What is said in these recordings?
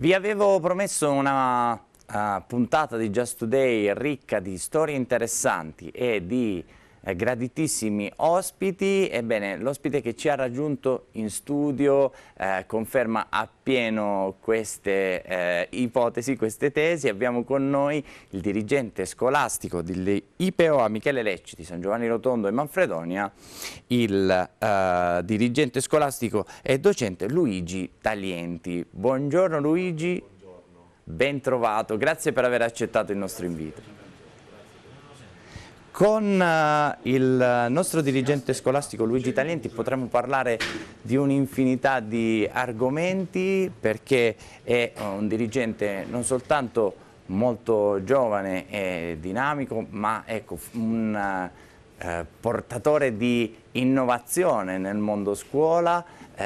Vi avevo promesso una uh, puntata di Just Today ricca di storie interessanti e di eh, graditissimi ospiti. Ebbene, l'ospite che ci ha raggiunto in studio eh, conferma appieno queste eh, ipotesi, queste tesi. Abbiamo con noi il dirigente scolastico dell'IPEOA Michele Lecci di San Giovanni Rotondo e Manfredonia, il eh, dirigente scolastico e docente Luigi Talienti. Buongiorno Luigi. Buongiorno. Ben trovato, grazie per aver accettato il nostro invito. Con eh, il nostro dirigente scolastico Luigi Talenti potremmo parlare di un'infinità di argomenti perché è eh, un dirigente non soltanto molto giovane e dinamico ma ecco, un eh, portatore di innovazione nel mondo scuola,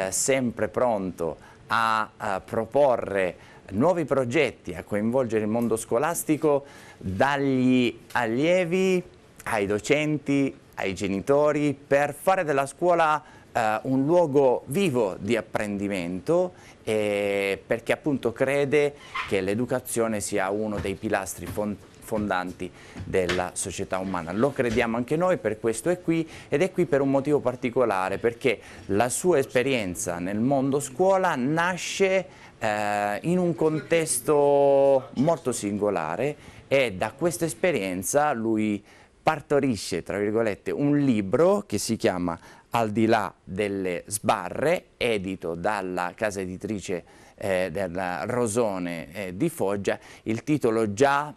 sempre pronto a proporre nuovi progetti, a coinvolgere il mondo scolastico dagli allievi ai docenti, ai genitori, per fare della scuola eh, un luogo vivo di apprendimento eh, perché appunto crede che l'educazione sia uno dei pilastri fondamentali fondanti della società umana. Lo crediamo anche noi, per questo è qui ed è qui per un motivo particolare, perché la sua esperienza nel mondo scuola nasce eh, in un contesto molto singolare e da questa esperienza lui partorisce, tra virgolette, un libro che si chiama Al di là delle sbarre, edito dalla casa editrice eh, della Rosone eh, di Foggia. Il titolo già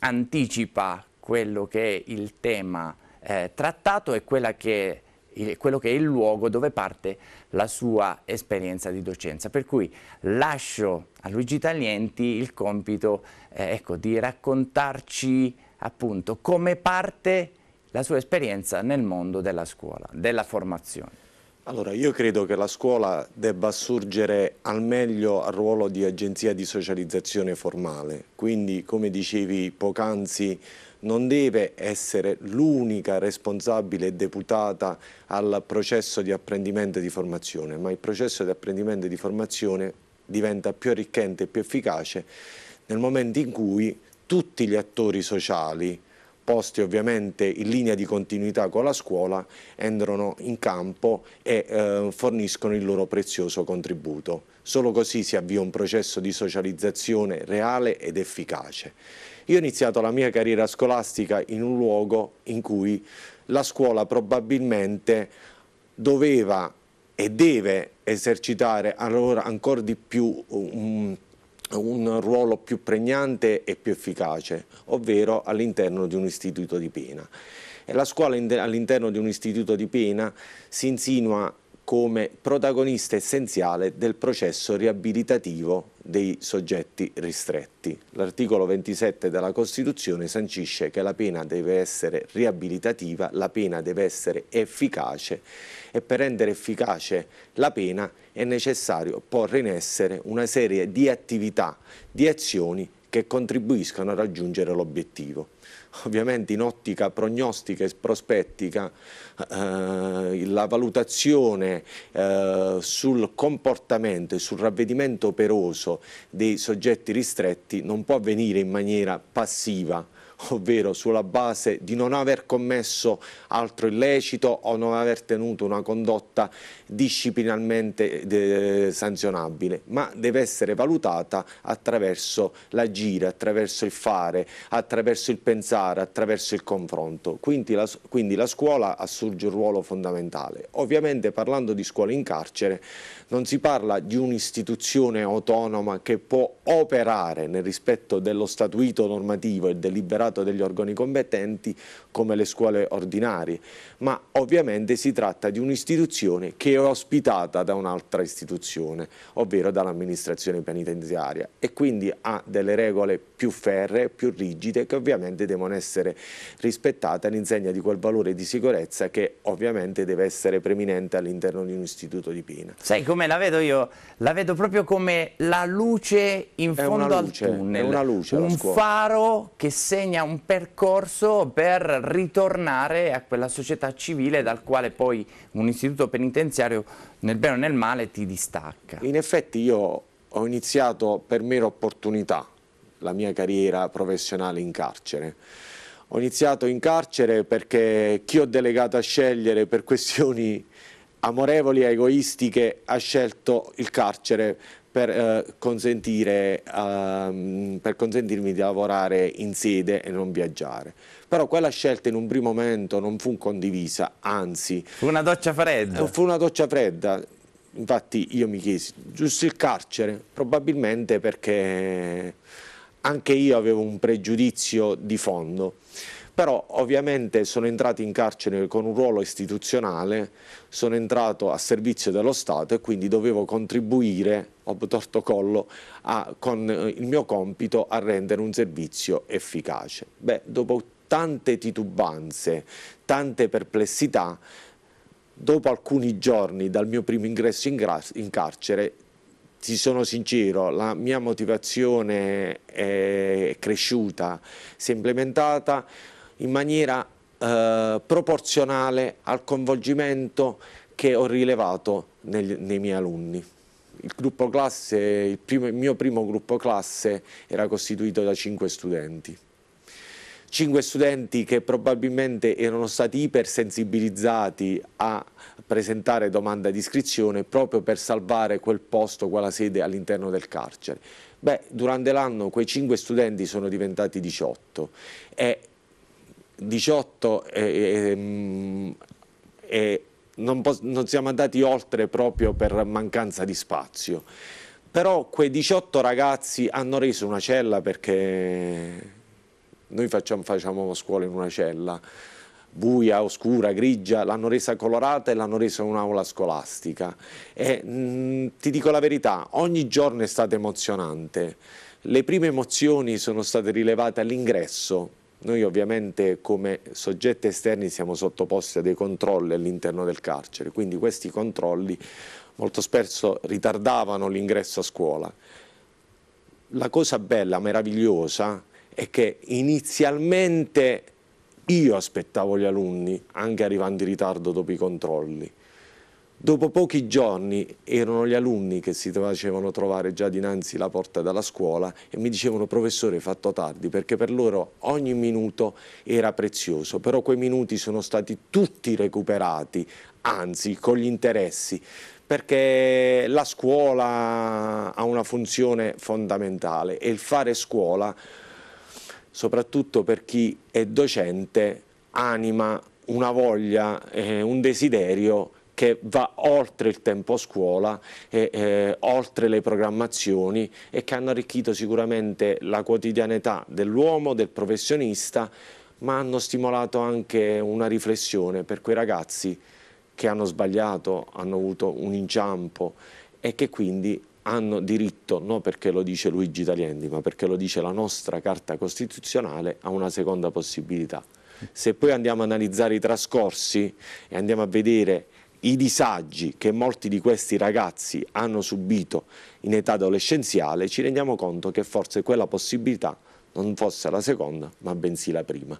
anticipa quello che è il tema eh, trattato e che, il, quello che è il luogo dove parte la sua esperienza di docenza. Per cui lascio a Luigi Taglienti il compito eh, ecco, di raccontarci appunto come parte la sua esperienza nel mondo della scuola, della formazione. Allora, io credo che la scuola debba assurgere al meglio al ruolo di agenzia di socializzazione formale, quindi come dicevi poc'anzi non deve essere l'unica responsabile e deputata al processo di apprendimento e di formazione, ma il processo di apprendimento e di formazione diventa più arricchente e più efficace nel momento in cui tutti gli attori sociali, posti ovviamente in linea di continuità con la scuola, entrano in campo e eh, forniscono il loro prezioso contributo. Solo così si avvia un processo di socializzazione reale ed efficace. Io ho iniziato la mia carriera scolastica in un luogo in cui la scuola probabilmente doveva e deve esercitare allora ancora di più un un ruolo più pregnante e più efficace, ovvero all'interno di un istituto di pena. E la scuola all'interno di un istituto di pena si insinua come protagonista essenziale del processo riabilitativo dei soggetti ristretti. L'articolo 27 della Costituzione sancisce che la pena deve essere riabilitativa, la pena deve essere efficace e per rendere efficace la pena è necessario porre in essere una serie di attività, di azioni che contribuiscano a raggiungere l'obiettivo ovviamente in ottica prognostica e prospettica eh, la valutazione eh, sul comportamento e sul ravvedimento operoso dei soggetti ristretti non può avvenire in maniera passiva ovvero sulla base di non aver commesso altro illecito o non aver tenuto una condotta disciplinalmente eh, sanzionabile, ma deve essere valutata attraverso l'agire, attraverso il fare, attraverso il pensare, attraverso il confronto. Quindi la, quindi la scuola assurge un ruolo fondamentale. Ovviamente parlando di scuola in carcere non si parla di un'istituzione autonoma che può operare nel rispetto dello statuito normativo e deliberato monitorato degli organi competenti come le scuole ordinarie, ma ovviamente si tratta di un'istituzione che è ospitata da un'altra istituzione, ovvero dall'amministrazione penitenziaria e quindi ha delle regole più ferre, più rigide, che ovviamente devono essere rispettate all'insegna di quel valore di sicurezza che ovviamente deve essere preminente all'interno di un istituto di pena. Sai come la vedo io? La vedo proprio come la luce in è fondo luce, al tunnel, un faro che segna segna un percorso per ritornare a quella società civile dal quale poi un istituto penitenziario nel bene o nel male ti distacca. In effetti io ho iniziato per mera opportunità la mia carriera professionale in carcere. Ho iniziato in carcere perché chi ho delegato a scegliere per questioni amorevoli e egoistiche ha scelto il carcere per, eh, consentire, um, per consentirmi di lavorare in sede e non viaggiare. Però quella scelta in un primo momento non fu condivisa, anzi... Fu una doccia fredda. Fu una doccia fredda. Infatti io mi chiesi, giusto il carcere? Probabilmente perché anche io avevo un pregiudizio di fondo però ovviamente sono entrato in carcere con un ruolo istituzionale, sono entrato a servizio dello Stato e quindi dovevo contribuire, ho torto collo, a, con eh, il mio compito a rendere un servizio efficace. Beh, dopo tante titubanze, tante perplessità, dopo alcuni giorni dal mio primo ingresso in, in carcere ti sono sincero, la mia motivazione è cresciuta, si è implementata, in maniera eh, proporzionale al coinvolgimento che ho rilevato nel, nei miei alunni. Il, classe, il, primo, il mio primo gruppo classe era costituito da cinque studenti. Cinque studenti che probabilmente erano stati ipersensibilizzati a presentare domanda di iscrizione proprio per salvare quel posto, quella sede all'interno del carcere. Beh, durante l'anno quei cinque studenti sono diventati 18 e 18 e, eh, non, non siamo andati oltre proprio per mancanza di spazio. Però quei 18 ragazzi hanno reso una cella perché noi facciamo, facciamo scuola in una cella buia, oscura, grigia, l'hanno resa colorata e l'hanno resa un'aula scolastica. E, mh, mm, ti dico la verità, ogni giorno è stato emozionante. Le prime emozioni sono state rilevate all'ingresso, noi ovviamente come soggetti esterni siamo sottoposti a dei controlli all'interno del carcere, quindi questi controlli molto spesso ritardavano l'ingresso a scuola. La cosa bella, meravigliosa, è che inizialmente io aspettavo gli alunni, anche arrivando in ritardo dopo i controlli. Dopo pochi giorni erano gli alunni che si facevano trovare già dinanzi la porta della scuola e mi dicevano professore fatto tardi perché per loro ogni minuto era prezioso, però quei minuti sono stati tutti recuperati, anzi con gli interessi perché la scuola ha una funzione fondamentale e il fare scuola, soprattutto per chi è docente, anima una voglia, eh, un desiderio che va oltre il tempo a scuola, e, eh, oltre le programmazioni e che hanno arricchito sicuramente la quotidianità dell'uomo, del professionista, ma hanno stimolato anche una riflessione per quei ragazzi che hanno sbagliato, hanno avuto un inciampo e che quindi hanno diritto, non perché lo dice Luigi Taliendi, ma perché lo dice la nostra Carta Costituzionale, a una seconda possibilità. Se poi andiamo ad analizzare i trascorsi e andiamo a vedere i disagi che molti di questi ragazzi hanno subito in età adolescenziale, ci rendiamo conto che forse quella possibilità non fosse la seconda, ma bensì la prima.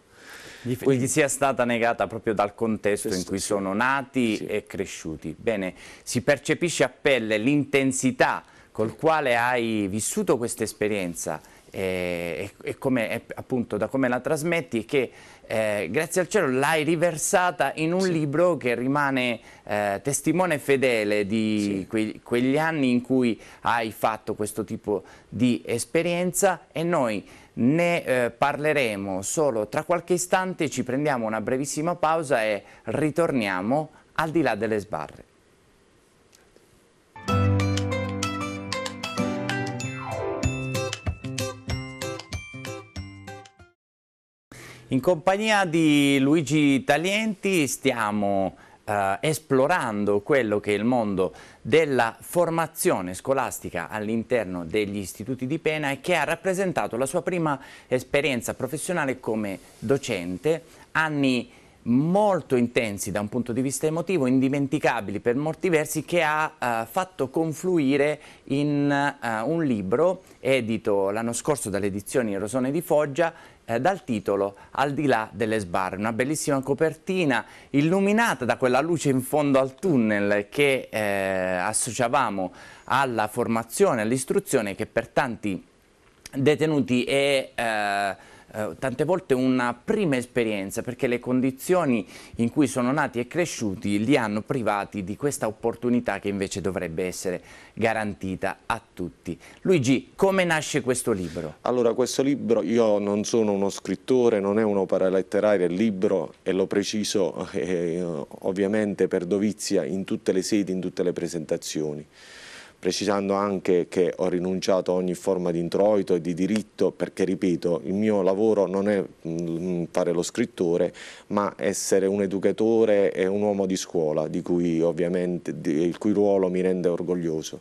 Gli, Quindi, gli sia stata negata proprio dal contesto in cui sono nati sì. e cresciuti. Bene, si percepisce a pelle l'intensità col quale hai vissuto questa esperienza e, e come, appunto da come la trasmetti che eh, grazie al cielo l'hai riversata in un sì. libro che rimane eh, testimone fedele di sì. que quegli anni in cui hai fatto questo tipo di esperienza e noi ne eh, parleremo solo tra qualche istante, ci prendiamo una brevissima pausa e ritorniamo al di là delle sbarre. In compagnia di Luigi Talienti stiamo eh, esplorando quello che è il mondo della formazione scolastica all'interno degli istituti di pena e che ha rappresentato la sua prima esperienza professionale come docente, anni molto intensi da un punto di vista emotivo, indimenticabili per molti versi, che ha eh, fatto confluire in eh, un libro edito l'anno scorso dalle edizioni Rosone di Foggia eh, dal titolo Al di là delle sbarre, una bellissima copertina illuminata da quella luce in fondo al tunnel che eh, associavamo alla formazione, all'istruzione che per tanti detenuti è... Eh, eh, tante volte una prima esperienza perché le condizioni in cui sono nati e cresciuti li hanno privati di questa opportunità che invece dovrebbe essere garantita a tutti. Luigi, come nasce questo libro? Allora, questo libro, io non sono uno scrittore, non è un'opera letteraria, il libro e l'ho preciso eh, ovviamente per dovizia in tutte le sedi, in tutte le presentazioni precisando anche che ho rinunciato a ogni forma di introito e di diritto perché, ripeto, il mio lavoro non è mm, fare lo scrittore, ma essere un educatore e un uomo di scuola, di cui di, il cui ruolo mi rende orgoglioso.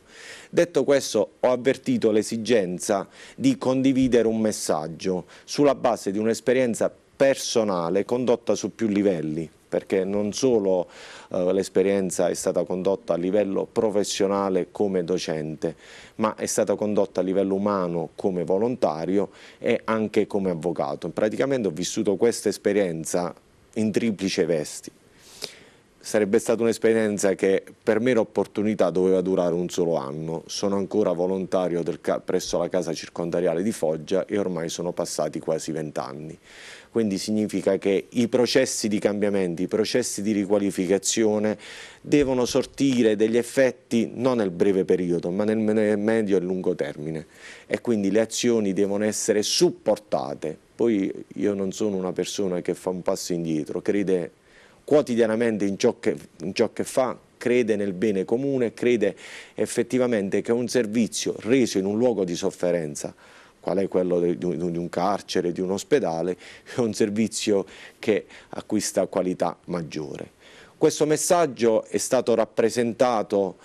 Detto questo, ho avvertito l'esigenza di condividere un messaggio sulla base di un'esperienza personale condotta su più livelli perché non solo eh, l'esperienza è stata condotta a livello professionale come docente, ma è stata condotta a livello umano come volontario e anche come avvocato. Praticamente ho vissuto questa esperienza in triplice vesti sarebbe stata un'esperienza che per mera opportunità doveva durare un solo anno. Sono ancora volontario presso la casa circondariale di Foggia e ormai sono passati quasi vent'anni. Quindi significa che i processi di cambiamento, i processi di riqualificazione devono sortire degli effetti non nel breve periodo ma nel medio e lungo termine e quindi le azioni devono essere supportate. Poi io non sono una persona che fa un passo indietro, crede quotidianamente in ciò che, in ciò che fa, crede nel bene comune, crede effettivamente che un servizio reso in un luogo di sofferenza, qual è quello di un carcere, di un ospedale, è un servizio che acquista qualità maggiore. Questo messaggio è stato rappresentato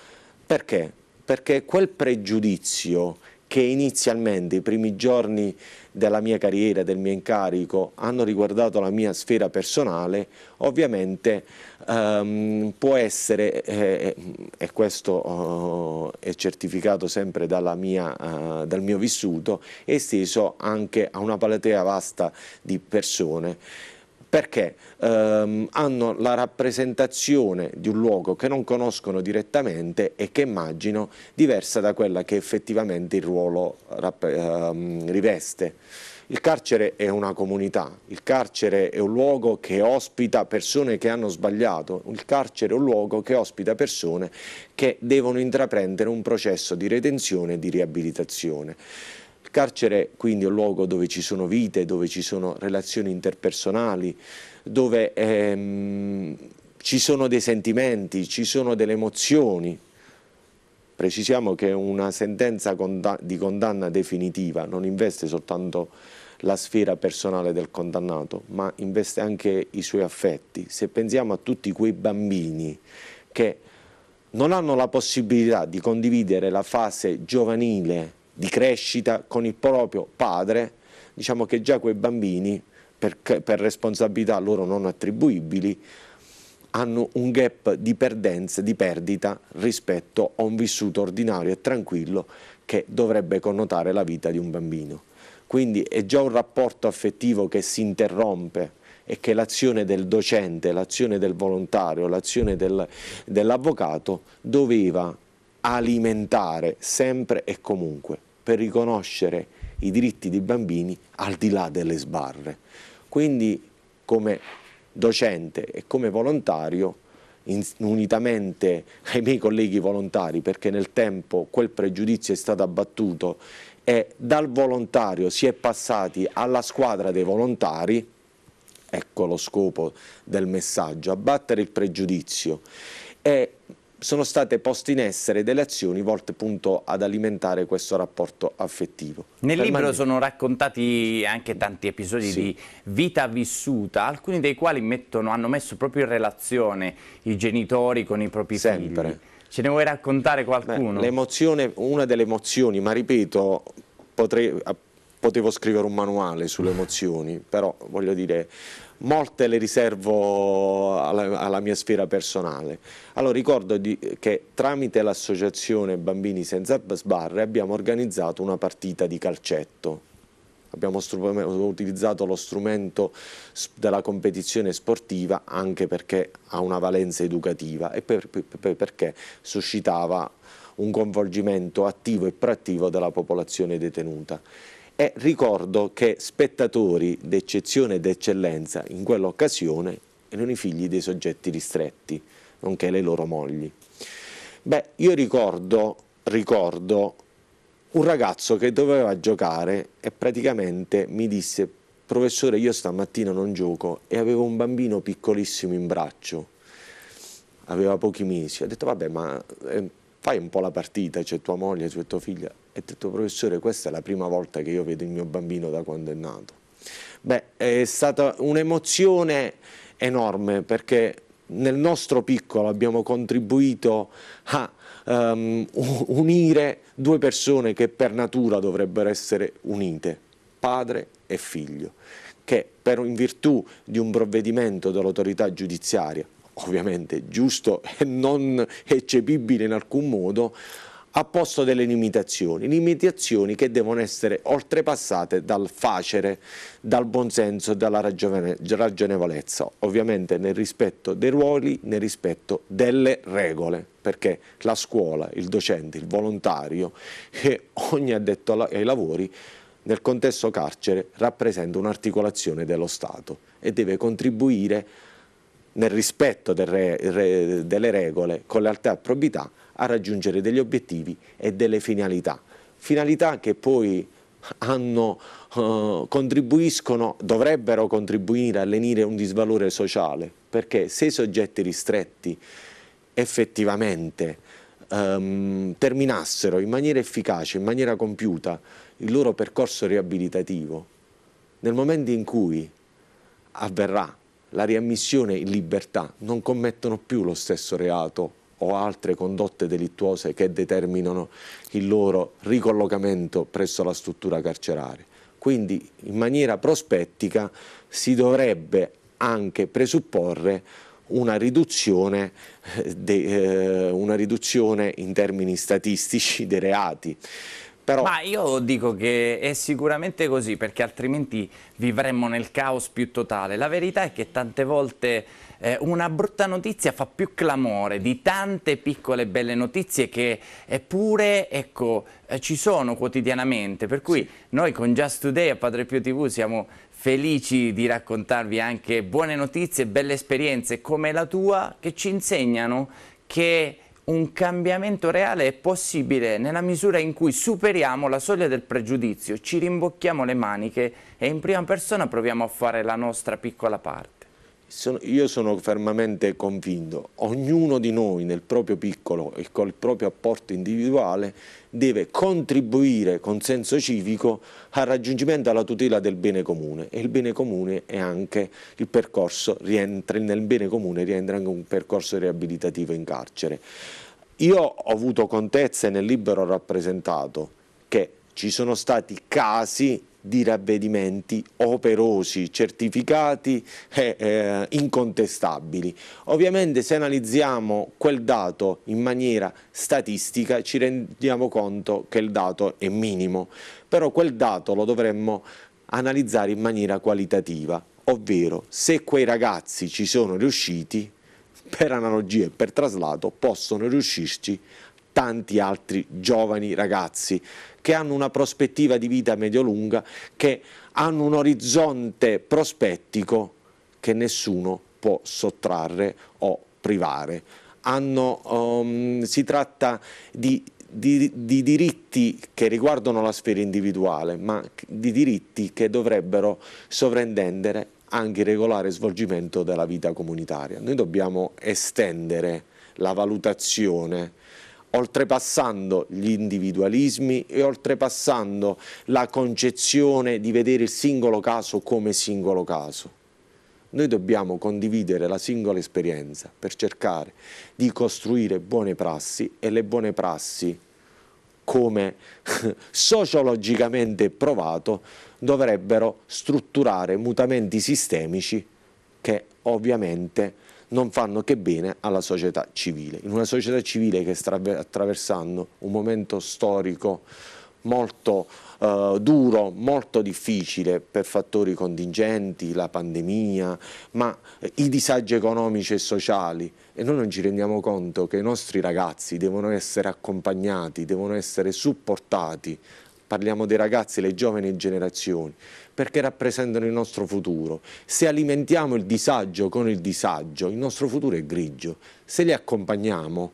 perché? Perché quel pregiudizio che inizialmente i primi giorni della mia carriera, del mio incarico, hanno riguardato la mia sfera personale, ovviamente ehm, può essere, eh, eh e questo eh, è certificato sempre mia, eh, dal mio vissuto, esteso anche a una platea vasta di persone perché ehm, hanno la rappresentazione di un luogo che non conoscono direttamente e che immagino diversa da quella che effettivamente il ruolo ehm, riveste. Il carcere è una comunità, il carcere è un luogo che ospita persone che hanno sbagliato, il carcere è un luogo che ospita persone che devono intraprendere un processo di retenzione e di riabilitazione. Il carcere quindi è un luogo dove ci sono vite, dove ci sono relazioni interpersonali, dove ehm, ci sono dei sentimenti, ci sono delle emozioni. Precisiamo che una sentenza di condanna definitiva non investe soltanto la sfera personale del condannato, ma investe anche i suoi affetti. Se pensiamo a tutti quei bambini che non hanno la possibilità di condividere la fase giovanile di crescita con il proprio padre, diciamo che già quei bambini, per, per responsabilità loro non attribuibili, hanno un gap di perdenze, di perdita rispetto a un vissuto ordinario e tranquillo che dovrebbe connotare la vita di un bambino. Quindi è già un rapporto affettivo che si interrompe e che l'azione del docente, l'azione del volontario, l'azione dell'avvocato doveva alimentare sempre e comunque per riconoscere i diritti dei bambini al di là delle sbarre. Quindi come docente e come volontario, in, unitamente ai miei colleghi volontari, perché nel tempo quel pregiudizio è stato abbattuto e dal volontario si è passati alla squadra dei volontari, ecco lo scopo del messaggio, abbattere il pregiudizio e sono state poste in essere delle azioni volte appunto ad alimentare questo rapporto affettivo. Nel per libro man... sono raccontati anche tanti episodi sì. di vita vissuta, alcuni dei quali mettono, hanno messo proprio in relazione i genitori con i propri Sempre. figli. Ce ne vuoi raccontare qualcuno? L'emozione, una delle emozioni, ma ripeto, potrei, potevo scrivere un manuale sulle emozioni, però voglio dire molte le riservo alla, alla mia sfera personale. Allora ricordo di, che tramite l'associazione Bambini Senza Sbarre abbiamo organizzato una partita di calcetto abbiamo utilizzato lo strumento della competizione sportiva anche perché ha una valenza educativa e per, per, perché suscitava un coinvolgimento attivo e proattivo della popolazione detenuta e ricordo che spettatori d'eccezione ed eccellenza in quell'occasione erano i figli dei soggetti ristretti, nonché le loro mogli. Beh, io ricordo, ricordo un ragazzo che doveva giocare e praticamente mi disse professore io stamattina non gioco e avevo un bambino piccolissimo in braccio, aveva pochi mesi, ho detto vabbè ma eh, fai un po' la partita, c'è tua moglie, c'è tua figlia, e ha detto professore questa è la prima volta che io vedo il mio bambino da quando è nato. Beh è stata un'emozione enorme perché nel nostro piccolo abbiamo contribuito a um, unire due persone che per natura dovrebbero essere unite, padre e figlio, che per, in virtù di un provvedimento dell'autorità giudiziaria, ovviamente giusto e non eccepibile in alcun modo, ha posto delle limitazioni, limitazioni che devono essere oltrepassate dal facere, dal buonsenso e dalla ragionevolezza, ovviamente nel rispetto dei ruoli, nel rispetto delle regole, perché la scuola, il docente, il volontario e ogni addetto ai lavori nel contesto carcere rappresenta un'articolazione dello Stato e deve contribuire nel rispetto del re, re, delle regole con lealtà e probità a raggiungere degli obiettivi e delle finalità. Finalità che poi hanno, eh, contribuiscono, dovrebbero contribuire a lenire un disvalore sociale, perché se i soggetti ristretti effettivamente ehm, terminassero in maniera efficace, in maniera compiuta, il loro percorso riabilitativo, nel momento in cui avverrà la riammissione in libertà, non commettono più lo stesso reato o altre condotte delittuose che determinano il loro ricollocamento presso la struttura carceraria. Quindi in maniera prospettica si dovrebbe anche presupporre una riduzione, eh, de, eh, una riduzione in termini statistici dei reati. Però... Ma io dico che è sicuramente così perché altrimenti vivremmo nel caos più totale. La verità è che tante volte eh, una brutta notizia fa più clamore di tante piccole belle notizie che eppure ecco, eh, ci sono quotidianamente, per cui sì. noi con Just Today a Padre Pio TV siamo felici di raccontarvi anche buone notizie, belle esperienze come la tua che ci insegnano che un cambiamento reale è possibile nella misura in cui superiamo la soglia del pregiudizio, ci rimbocchiamo le maniche e in prima persona proviamo a fare la nostra piccola parte io sono fermamente convinto, ognuno di noi nel proprio piccolo e col proprio apporto individuale deve contribuire con senso civico al raggiungimento e alla tutela del bene comune e il bene comune è anche il percorso, rientra, nel bene comune rientra anche un percorso riabilitativo in carcere. Io ho avuto contezze nel libero rappresentato che ci sono stati casi di ravvedimenti operosi, certificati e eh, incontestabili. Ovviamente se analizziamo quel dato in maniera statistica ci rendiamo conto che il dato è minimo, però quel dato lo dovremmo analizzare in maniera qualitativa, ovvero se quei ragazzi ci sono riusciti, per analogia e per traslato possono riuscirci tanti altri giovani ragazzi che hanno una prospettiva di vita medio-lunga, che hanno un orizzonte prospettico che nessuno può sottrarre o privare. Hanno, um, si tratta di, di, di diritti che riguardano la sfera individuale, ma di diritti che dovrebbero sovrintendere anche il regolare svolgimento della vita comunitaria. Noi dobbiamo estendere la valutazione oltrepassando gli individualismi e oltrepassando la concezione di vedere il singolo caso come singolo caso. Noi dobbiamo condividere la singola esperienza per cercare di costruire buone prassi e le buone prassi, come sociologicamente provato, dovrebbero strutturare mutamenti sistemici che ovviamente non fanno che bene alla società civile. In una società civile che sta attraversando un momento storico molto eh, duro, molto difficile per fattori contingenti, la pandemia, ma eh, i disagi economici e sociali. E noi non ci rendiamo conto che i nostri ragazzi devono essere accompagnati, devono essere supportati parliamo dei ragazzi, le giovani generazioni, perché rappresentano il nostro futuro. Se alimentiamo il disagio con il disagio, il nostro futuro è grigio. Se li accompagniamo,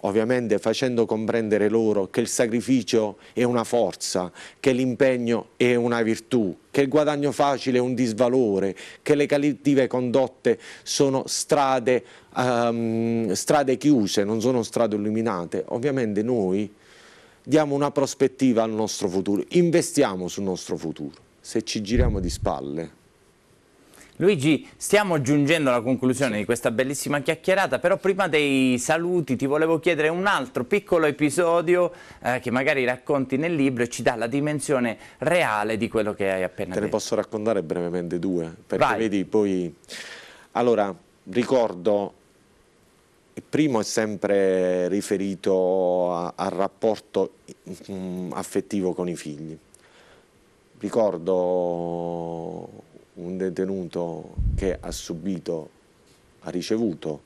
ovviamente facendo comprendere loro che il sacrificio è una forza, che l'impegno è una virtù, che il guadagno facile è un disvalore, che le cattive condotte sono strade, um, strade chiuse, non sono strade illuminate, ovviamente noi diamo una prospettiva al nostro futuro, investiamo sul nostro futuro, se ci giriamo di spalle. Luigi, stiamo giungendo alla conclusione di questa bellissima chiacchierata, però prima dei saluti ti volevo chiedere un altro piccolo episodio eh, che magari racconti nel libro e ci dà la dimensione reale di quello che hai appena Te detto. Te ne posso raccontare brevemente due, perché Vai. vedi poi... Allora, ricordo il primo è sempre riferito al rapporto mm, affettivo con i figli. Ricordo un detenuto che ha subito, ha ricevuto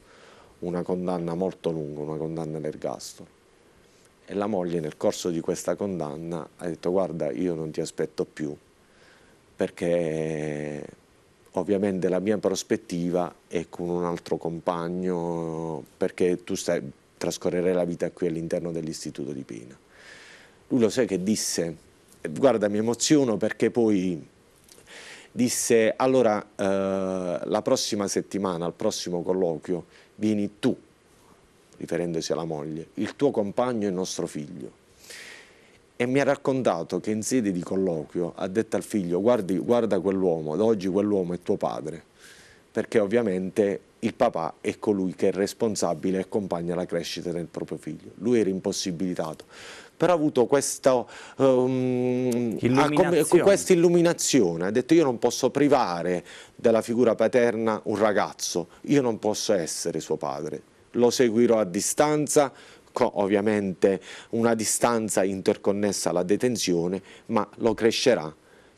una condanna molto lunga, una condanna all'ergastolo. E la moglie nel corso di questa condanna ha detto guarda io non ti aspetto più perché ovviamente la mia prospettiva è con un altro compagno perché tu stai, trascorrerai la vita qui all'interno dell'istituto di Pina. Lui lo sai che disse, guarda mi emoziono perché poi disse allora eh, la prossima settimana, al prossimo colloquio, vieni tu, riferendosi alla moglie, il tuo compagno e il nostro figlio e mi ha raccontato che in sede di colloquio ha detto al figlio guardi, guarda quell'uomo, da oggi quell'uomo è tuo padre, perché ovviamente il papà è colui che è responsabile e accompagna la crescita del proprio figlio. Lui era impossibilitato, però ha avuto ehm, questa, um, illuminazione, ha detto io non posso privare della figura paterna un ragazzo, io non posso essere suo padre, lo seguirò a distanza, ovviamente una distanza interconnessa alla detenzione, ma lo crescerà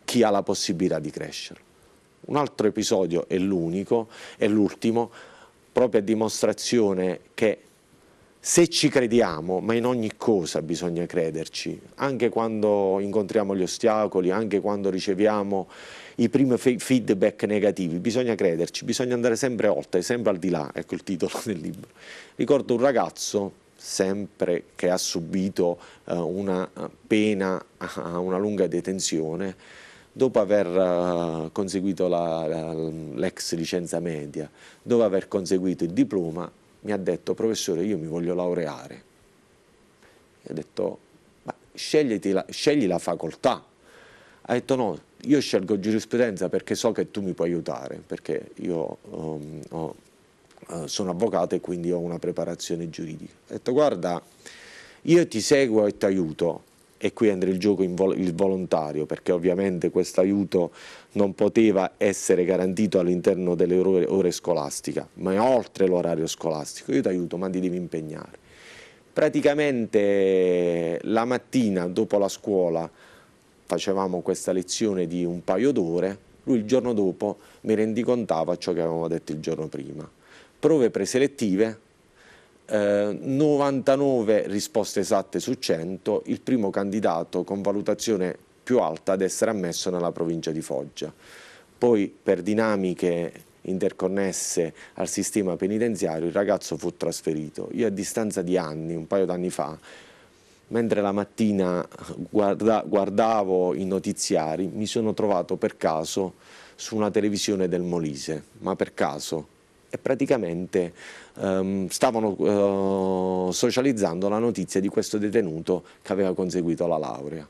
chi ha la possibilità di crescere. Un altro episodio è l'unico, è l'ultimo, proprio a dimostrazione che se ci crediamo, ma in ogni cosa bisogna crederci, anche quando incontriamo gli ostacoli, anche quando riceviamo i primi feedback negativi, bisogna crederci, bisogna andare sempre oltre, sempre al di là, ecco il titolo del libro. Ricordo un ragazzo sempre che ha subito eh, una pena a una lunga detenzione, dopo aver eh, conseguito l'ex licenza media, dopo aver conseguito il diploma, mi ha detto professore io mi voglio laureare. Io ha detto la, scegli la facoltà. Ha detto no, io scelgo giurisprudenza perché so che tu mi puoi aiutare, perché io um, ho eh, sono avvocato e quindi ho una preparazione giuridica. Ho detto guarda, io ti seguo e ti aiuto e qui entra il gioco vol il volontario perché ovviamente questo aiuto non poteva essere garantito all'interno delle ore, ore scolastiche, ma è oltre l'orario scolastico, io ti aiuto ma ti devi impegnare. Praticamente la mattina dopo la scuola facevamo questa lezione di un paio d'ore, lui il giorno dopo mi rendicontava ciò che avevamo detto il giorno prima prove preselettive, eh, 99 risposte esatte su 100, il primo candidato con valutazione più alta ad essere ammesso nella provincia di Foggia. Poi per dinamiche interconnesse al sistema penitenziario il ragazzo fu trasferito. Io a distanza di anni, un paio d'anni fa, mentre la mattina guarda, guardavo i notiziari, mi sono trovato per caso su una televisione del Molise, ma per caso e praticamente um, stavano uh, socializzando la notizia di questo detenuto che aveva conseguito la laurea.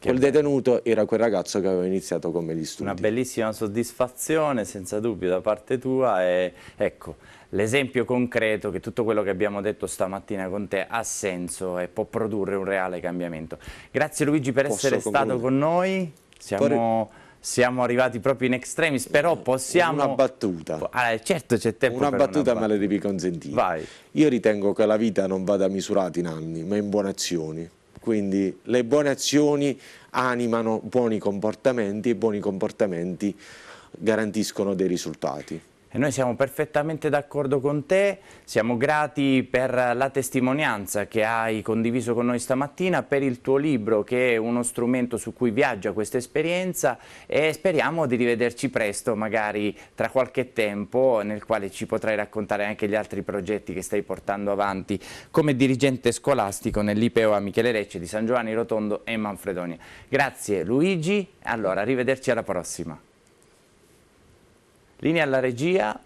Che quel detenuto era quel ragazzo che aveva iniziato con me gli studi. Una bellissima soddisfazione, senza dubbio, da parte tua. E, ecco, l'esempio concreto che tutto quello che abbiamo detto stamattina con te ha senso e può produrre un reale cambiamento. Grazie Luigi per Posso essere concludere? stato con noi. Siamo... Poi siamo arrivati proprio in extremis, però possiamo... Una battuta. Ah, certo c'è tempo Una battuta una me la devi consentire. Vai. Io ritengo che la vita non vada misurata in anni, ma in buone azioni. Quindi le buone azioni animano buoni comportamenti e buoni comportamenti garantiscono dei risultati. E noi siamo perfettamente d'accordo con te, siamo grati per la testimonianza che hai condiviso con noi stamattina, per il tuo libro che è uno strumento su cui viaggia questa esperienza e speriamo di rivederci presto, magari tra qualche tempo, nel quale ci potrai raccontare anche gli altri progetti che stai portando avanti come dirigente scolastico nell'IPEO a Michele Recce di San Giovanni Rotondo e Manfredonia. Grazie Luigi, allora arrivederci alla prossima. Linea alla regia